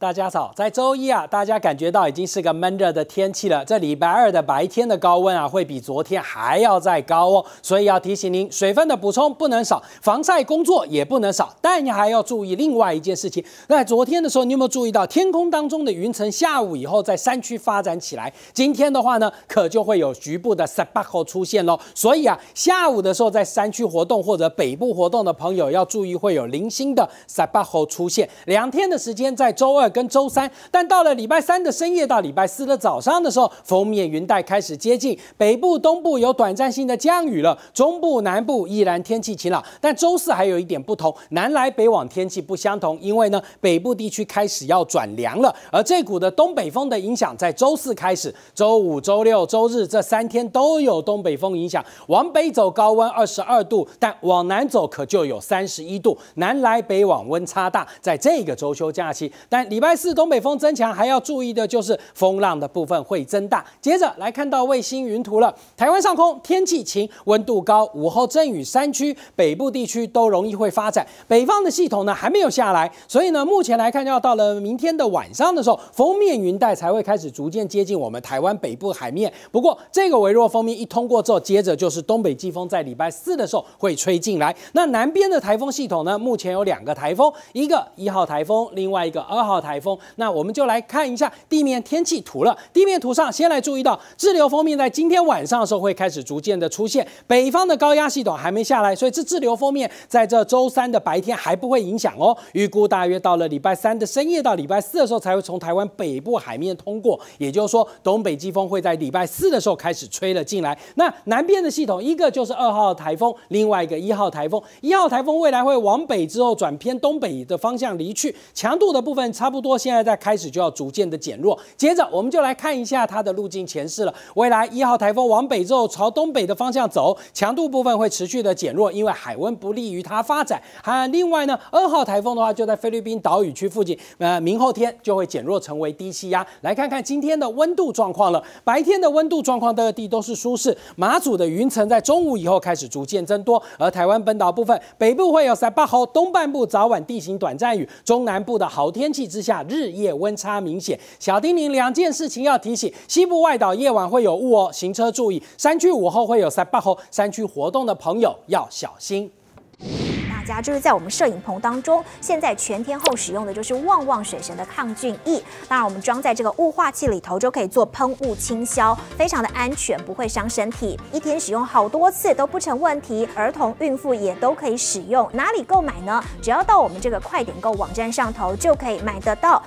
大家好，在周一啊，大家感觉到已经是个闷热的天气了。这礼拜二的白天的高温啊，会比昨天还要再高哦。所以要提醒您，水分的补充不能少，防晒工作也不能少。但你还要注意另外一件事情。那昨天的时候，你有没有注意到天空当中的云层下午以后在山区发展起来？今天的话呢，可就会有局部的沙巴豪出现喽。所以啊，下午的时候在山区活动或者北部活动的朋友要注意，会有零星的沙巴豪出现。两天的时间，在周二。跟周三，但到了礼拜三的深夜到礼拜四的早上的时候，封面云带开始接近北部、东部，有短暂性的降雨了。中部、南部依然天气晴朗。但周四还有一点不同，南来北往天气不相同，因为呢，北部地区开始要转凉了，而这股的东北风的影响在周四开始，周五、周六、周日这三天都有东北风影响。往北走高温二十二度，但往南走可就有三十一度，南来北往温差大。在这个周休假期，但礼拜四东北风增强，还要注意的就是风浪的部分会增大。接着来看到卫星云图了，台湾上空天气晴，温度高，午后阵雨，山区、北部地区都容易会发展。北方的系统呢还没有下来，所以呢目前来看要到了明天的晚上的时候，封面云带才会开始逐渐接近我们台湾北部海面。不过这个微弱风面一通过之后，接着就是东北季风在礼拜四的时候会吹进来。那南边的台风系统呢，目前有两个台风，一个一号台风，另外一个二号台。台风，那我们就来看一下地面天气图了。地面图上，先来注意到滞留封面在今天晚上的时候会开始逐渐的出现。北方的高压系统还没下来，所以这滞留封面在这周三的白天还不会影响哦。预估大约到了礼拜三的深夜到礼拜四的时候才会从台湾北部海面通过，也就是说东北季风会在礼拜四的时候开始吹了进来。那南边的系统，一个就是二号台风，另外一个一号台风。一号台风未来会往北之后转偏东北的方向离去，强度的部分差不。不多，现在在开始就要逐渐的减弱。接着，我们就来看一下它的路径前世了。未来一号台风往北之后，朝东北的方向走，强度部分会持续的减弱，因为海温不利于它发展。还另外呢，二号台风的话就在菲律宾岛屿区附近，呃，明后天就会减弱成为低气压。来看看今天的温度状况了，白天的温度状况各地都是舒适。马祖的云层在中午以后开始逐渐增多，而台湾本岛部分，北部会有沙号东半部早晚地形短暂雨，中南部的好天气之。下日夜温差明显，小叮咛两件事情要提醒：西部外岛夜晚会有雾哦，行车注意；山区午后会有塞巴后，山区活动的朋友要小心。家就是在我们摄影棚当中，现在全天候使用的就是旺旺水神的抗菌液。当然，我们装在这个雾化器里头，就可以做喷雾清消，非常的安全，不会伤身体。一天使用好多次都不成问题，儿童、孕妇也都可以使用。哪里购买呢？只要到我们这个快点购网站上头就可以买得到。